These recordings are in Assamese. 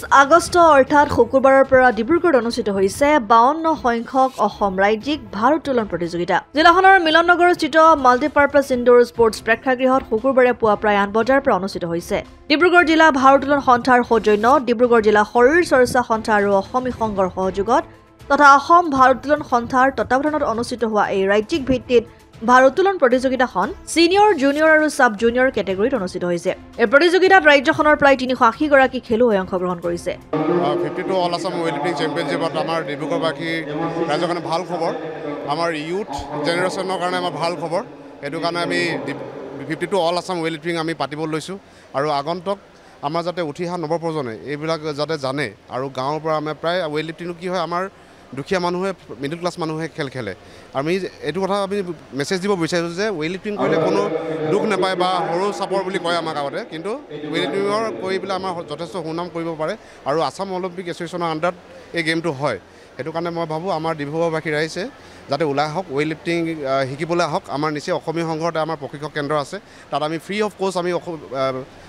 বিছ আগষ্ট অৰ্থাৎ শুকুৰবাৰৰ পৰা ডিব্ৰুগড়ত অনুষ্ঠিত হৈছে বাৱন্ন সংখ্যক অসম ৰাজ্যিক ভাৰোত্তোলন প্ৰতিযোগিতা জিলাখনৰ মিলন নগৰস্থিত মাল্টিপাৰ্পাছ ইনডোৰ স্পৰ্টছ প্ৰেক্ষাগৃহত শুকুৰবাৰে পুৱা প্ৰায় আঠ বজাৰ পৰা অনুষ্ঠিত হৈছে ডিব্ৰুগড় জিলা ভাৰোত্তোলন সন্থাৰ সৌজন্য ডিব্ৰুগড় জিলা শৰীৰ চৰ্চা সন্থা আৰু অসমী সংঘৰ সহযোগত তথা অসম ভাৰোত্তোলন সন্থাৰ তত্বাৱধানত অনুষ্ঠিত হোৱা এই ৰাজ্যিক ভিত্তিত ভাৰোত্তোলন প্ৰতিযোগিতাখন ছিনিয়ৰ জুনিয়ৰ আৰু ছাব জুনিয়ৰ কেটেগৰীত অনুষ্ঠিত হৈছে এই প্ৰতিযোগিতাত ৰাজ্যখনৰ প্ৰায় তিনিশ আশীগৰাকী খেলুৱৈ অংশগ্ৰহণ কৰিছে fifty two all Assam Olympic চেম্পিয়নশ্বিপত আমাৰ ডিব্ৰুগড়বাসী ৰাজ্যখনে ভাল খবৰ আমাৰ ইউথ জেনেৰেশ্যনৰ কাৰণে আমাৰ ভাল খবৰ সেইটো কাৰণে আমি fifty two all Assam Olympic আমি পাতিবলৈ লৈছোঁ আৰু আগন্তুক আমাৰ যাতে উঠি অহা নৱপ্ৰজনে এইবিলাক যাতে জানে আৰু গাঁৱৰ পৰা আমাৰ প্ৰায় ৱেইট লিফটিঙো কি হয় আমাৰ দুখীয়া মানুহে মিডিল ক্লাছ মানুহে খেল খেলে আমি এইটো কথা আমি মেছেজ দিব বিচাৰিছোঁ যে ৱেইলিফটিং কৰিলে কোনো দুখ নাপায় বা সৰু চাপৰ বুলি কয় আমাৰ আগতে কিন্তু ৱেইলিফটিঙৰ কৰি পেলাই আমাৰ যথেষ্ট সুনাম কৰিব পাৰে আৰু আছাম অলিম্পিক এছ'চিয়েশ্যনৰ আণ্ডাৰত এই গেমটো হয় সেইটো কাৰণে মই ভাবোঁ আমাৰ ডিব্ৰুগড়বাসী ৰাইজে যাতে ওলাই আহক ৱেইট লিফটিং শিকিবলৈ আহক আমাৰ নিচেই অসমীয়া সংঘৰতে আমাৰ প্ৰশিক্ষক কেন্দ্ৰ আছে তাত আমি ফ্ৰী অফ ক'ৰ্চ আমি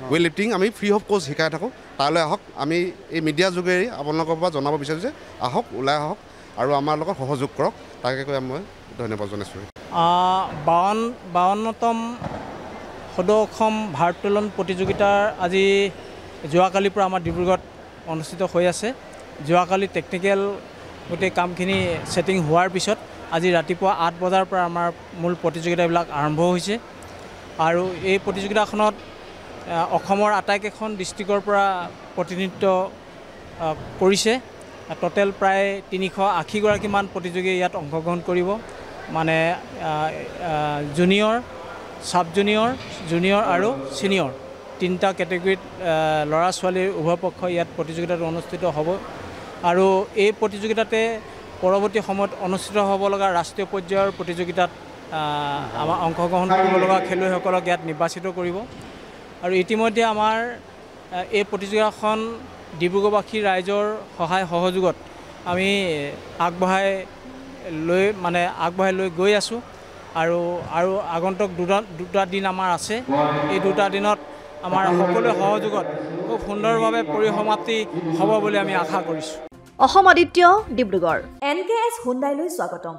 ৱেইট লিফটিং আমি ফ্ৰী অফ ক'ৰ্চ শিকাই থাকোঁ তালৈ আহক আমি এই মিডিয়া যোগেৰে আপোনালোকৰ পৰা জনাব বিচাৰিছোঁ যে আহক ওলাই আহক আৰু আমাৰ লগত সহযোগ কৰক তাকে কৈ মই ধন্যবাদ জনাইছোঁ বাৱন বাৱন্নতম সদৌ অসম ভাৰোত্তোলন প্ৰতিযোগিতাৰ আজি যোৱাকালিৰ পৰা আমাৰ ডিব্ৰুগড়ত অনুষ্ঠিত হৈ আছে যোৱাকালি টেকনিকেল গোটেই কামখিনি ছেটিং হোৱাৰ পিছত আজি ৰাতিপুৱা আঠ বজাৰ পৰা আমাৰ মূল প্ৰতিযোগিতাবিলাক আৰম্ভ হৈছে আৰু এই প্ৰতিযোগিতাখনত অসমৰ আটাইকেইখন ডিষ্ট্ৰিক্টৰ পৰা প্ৰতিনিধিত্ব কৰিছে ট'টেল প্ৰায় তিনিশ আশীগৰাকীমান প্ৰতিযোগী ইয়াত অংশগ্ৰহণ কৰিব মানে জুনিয়ৰ ছাব জুনিয়ৰ জুনিয়ৰ আৰু ছিনিয়ৰ তিনিটা কেটেগৰীত ল'ৰা ছোৱালীৰ উভয় পক্ষই ইয়াত প্ৰতিযোগিতাটো অনুষ্ঠিত হ'ব আৰু এই প্ৰতিযোগিতাতে পৰৱৰ্তী সময়ত অনুষ্ঠিত হ'ব লগা ৰাষ্ট্ৰীয় পৰ্যায়ৰ প্ৰতিযোগিতাত আমাৰ অংশগ্ৰহণ কৰিব লগা খেলুৱৈসকলক ইয়াত নিৰ্বাচিত কৰিব আৰু ইতিমধ্যে আমাৰ এই প্ৰতিযোগিতাখন ডিব্ৰুগড়বাসী ৰাইজৰ সহায় সহযোগত আমি আগবঢ়াই লৈ মানে আগবঢ়াই লৈ গৈ আছোঁ আৰু আৰু আগন্তুক দুটা দুটা দিন আমাৰ আছে এই দুটা দিনত আমাৰ সকলোৱে সহযোগত খুব সুন্দৰভাৱে পৰিসমাপ্তি হ'ব বুলি আমি আশা কৰিছোঁ Assam Aditya Dibrugarh N K S হুণ্ডাইলৈ স্বাগতম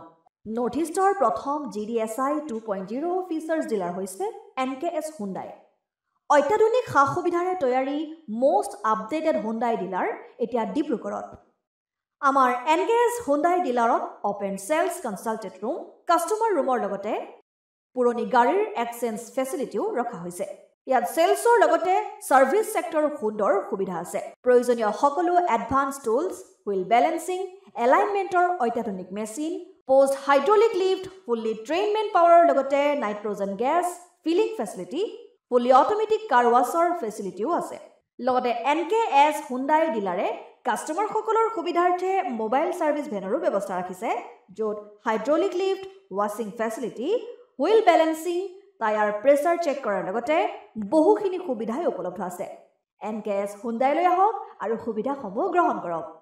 নৰ্থ ইষ্টৰ প্ৰথম G D S I two point zero' features dealer হৈছে এন কে এছ হুণ্ডাই অত্যাধুনিক সা সুবিধাৰে তৈয়াৰী মষ্ট আপডেটেড হুণ্ডাই ডিলাৰ এতিয়া ডিব্ৰুগড়ত আমাৰ এন কে এছ হুণ্ডাই ডিলাৰত open sales consultant room customer ৰুমৰ লগতে পুৰণি গাড়ীৰ এক্সেঞ্জ ফেচিলিটিও ৰখা হৈছে ইয়াত চেলছৰ লগতে ছাৰ্ভিছ ছেক্টৰ সুন্দৰ সুবিধা আছে প্ৰয়োজনীয় সকলো এডভান্স টুলছ হুইল বেলেঞ্চিং এলাইনমেণ্টৰ অত্যাধুনিক machine post hydraulic lift fully trained man পাৱাৰৰ লগতে nitrogen gas filling facility fully automatic car washer ফেচিলিটিও আছে লগতে এন কে এছ হুণ্ডাই ডিলাৰে কাষ্টমাৰসকলৰ সুবিধাৰ্থে মোবাইল চাৰ্ভিছ ভেনৰো ব্যৱস্থা ৰাখিছে য'ত হাইড্ৰলিক লিফ্ট ৱাশ্বিং facility wheel balancing tyre pressure check কৰাৰ লগতে বহুখিনি সুবিধাই উপলব্ধ আছে এন কে এছ হুণ্ডাইলৈ আহক আৰু সুবিধাসমূহ গ্ৰহণ কৰক